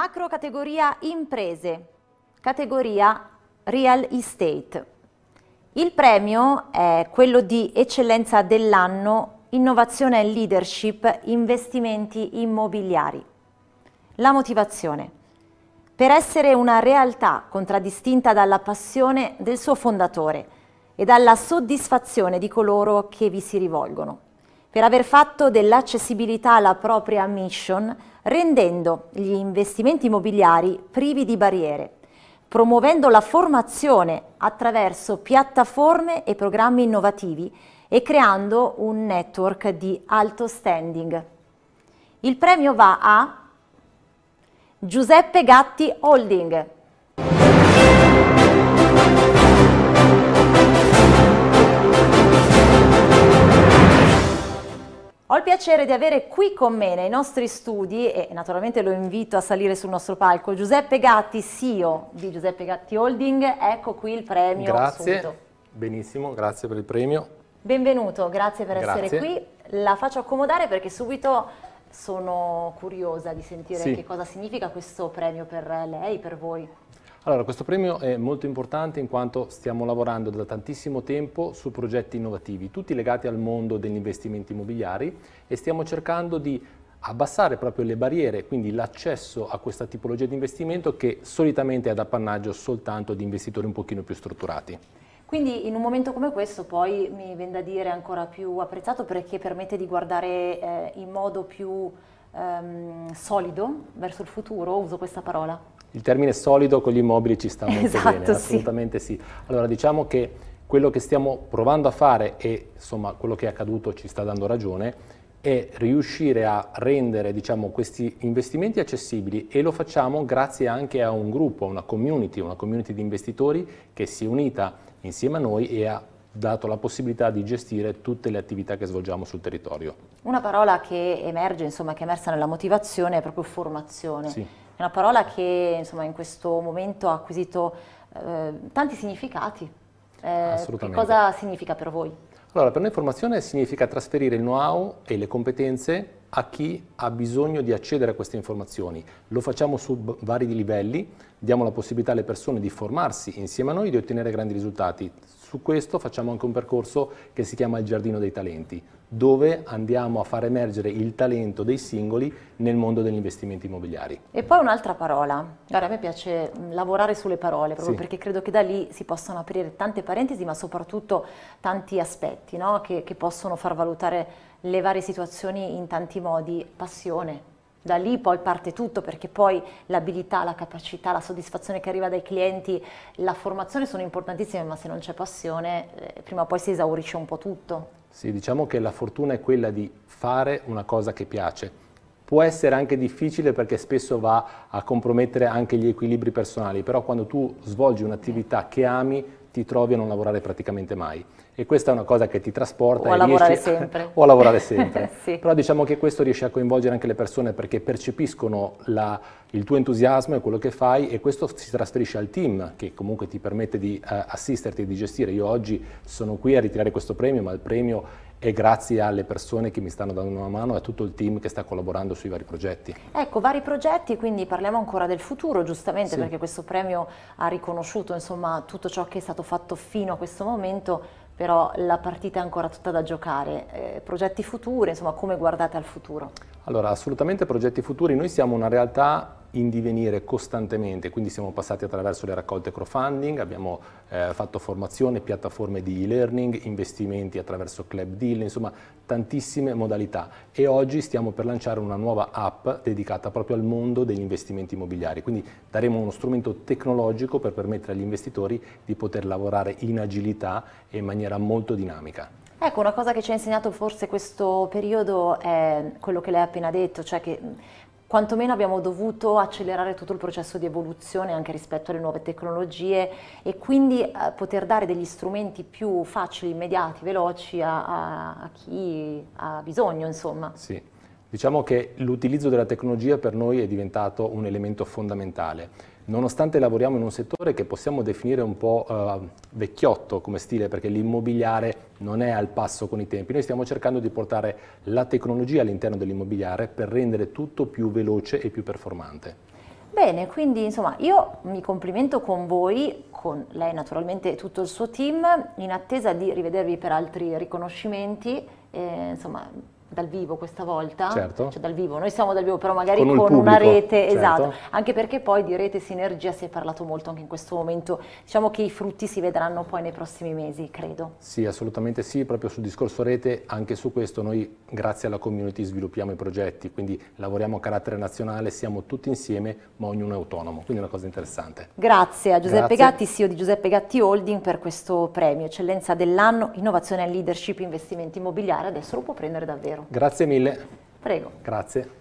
macro categoria imprese, categoria real estate. Il premio è quello di eccellenza dell'anno innovazione e leadership investimenti immobiliari. La motivazione. Per essere una realtà contraddistinta dalla passione del suo fondatore e dalla soddisfazione di coloro che vi si rivolgono. Per aver fatto dell'accessibilità la propria mission rendendo gli investimenti immobiliari privi di barriere, promuovendo la formazione attraverso piattaforme e programmi innovativi e creando un network di alto standing. Il premio va a Giuseppe Gatti Holding. il piacere di avere qui con me nei nostri studi, e naturalmente lo invito a salire sul nostro palco, Giuseppe Gatti, CEO di Giuseppe Gatti Holding. Ecco qui il premio. Grazie, assoluto. benissimo, grazie per il premio. Benvenuto, grazie per grazie. essere qui. La faccio accomodare perché subito sono curiosa di sentire sì. che cosa significa questo premio per lei, per voi. Allora, questo premio è molto importante in quanto stiamo lavorando da tantissimo tempo su progetti innovativi, tutti legati al mondo degli investimenti immobiliari e stiamo cercando di abbassare proprio le barriere, quindi l'accesso a questa tipologia di investimento che solitamente è ad appannaggio soltanto di investitori un pochino più strutturati. Quindi in un momento come questo poi mi viene da dire ancora più apprezzato perché permette di guardare eh, in modo più ehm, solido verso il futuro, uso questa parola. Il termine solido con gli immobili ci sta molto esatto, bene, sì. assolutamente sì. Allora diciamo che quello che stiamo provando a fare e insomma quello che è accaduto ci sta dando ragione è riuscire a rendere diciamo, questi investimenti accessibili e lo facciamo grazie anche a un gruppo, a una community, una community di investitori che si è unita insieme a noi e ha dato la possibilità di gestire tutte le attività che svolgiamo sul territorio. Una parola che emerge, insomma, che è emersa nella motivazione è proprio formazione. Sì è una parola che insomma, in questo momento ha acquisito eh, tanti significati. Eh, che cosa significa per voi? Allora, per noi formazione significa trasferire il know-how e le competenze a chi ha bisogno di accedere a queste informazioni. Lo facciamo su vari livelli, diamo la possibilità alle persone di formarsi insieme a noi e di ottenere grandi risultati. Su questo facciamo anche un percorso che si chiama il Giardino dei Talenti, dove andiamo a far emergere il talento dei singoli nel mondo degli investimenti immobiliari. E poi un'altra parola, guarda a me piace mm, lavorare sulle parole proprio sì. perché credo che da lì si possano aprire tante parentesi ma soprattutto tanti aspetti no? che, che possono far valutare le varie situazioni in tanti modi, passione, da lì poi parte tutto perché poi l'abilità, la capacità, la soddisfazione che arriva dai clienti, la formazione sono importantissime, ma se non c'è passione eh, prima o poi si esaurisce un po' tutto. Sì, diciamo che la fortuna è quella di fare una cosa che piace. Può essere anche difficile perché spesso va a compromettere anche gli equilibri personali, però quando tu svolgi un'attività che ami, ti trovi a non lavorare praticamente mai e questa è una cosa che ti trasporta o a lavorare riesci... sempre o a lavorare sempre sì. però diciamo che questo riesce a coinvolgere anche le persone perché percepiscono la, il tuo entusiasmo e quello che fai e questo si trasferisce al team che comunque ti permette di uh, assisterti e di gestire io oggi sono qui a ritirare questo premio ma il premio e grazie alle persone che mi stanno dando una mano e a tutto il team che sta collaborando sui vari progetti. Ecco, vari progetti, quindi parliamo ancora del futuro, giustamente, sì. perché questo premio ha riconosciuto insomma, tutto ciò che è stato fatto fino a questo momento, però la partita è ancora tutta da giocare. Eh, progetti futuri, insomma, come guardate al futuro? Allora, assolutamente progetti futuri. Noi siamo una realtà in divenire costantemente, quindi siamo passati attraverso le raccolte crowdfunding, abbiamo eh, fatto formazione, piattaforme di e-learning, investimenti attraverso club deal, insomma tantissime modalità e oggi stiamo per lanciare una nuova app dedicata proprio al mondo degli investimenti immobiliari, quindi daremo uno strumento tecnologico per permettere agli investitori di poter lavorare in agilità e in maniera molto dinamica. Ecco, una cosa che ci ha insegnato forse questo periodo è quello che lei ha appena detto, cioè che quantomeno abbiamo dovuto accelerare tutto il processo di evoluzione anche rispetto alle nuove tecnologie e quindi eh, poter dare degli strumenti più facili, immediati, veloci a, a, a chi ha bisogno, insomma. Sì. Diciamo che l'utilizzo della tecnologia per noi è diventato un elemento fondamentale nonostante lavoriamo in un settore che possiamo definire un po' eh, vecchiotto come stile, perché l'immobiliare non è al passo con i tempi, noi stiamo cercando di portare la tecnologia all'interno dell'immobiliare per rendere tutto più veloce e più performante. Bene, quindi insomma io mi complimento con voi, con lei naturalmente e tutto il suo team, in attesa di rivedervi per altri riconoscimenti, eh, insomma dal vivo questa volta, certo. cioè dal vivo, noi siamo dal vivo però magari con, con una rete, certo. esatto, anche perché poi di rete sinergia si è parlato molto anche in questo momento, diciamo che i frutti si vedranno poi nei prossimi mesi, credo. Sì, assolutamente sì, proprio sul discorso rete, anche su questo noi grazie alla community sviluppiamo i progetti, quindi lavoriamo a carattere nazionale, siamo tutti insieme ma ognuno è autonomo, quindi è una cosa interessante. Grazie a Giuseppe grazie. Gatti, CEO di Giuseppe Gatti Holding per questo premio, eccellenza dell'anno, innovazione e leadership, investimenti immobiliari, adesso lo può prendere davvero. Grazie mille. Prego. Grazie.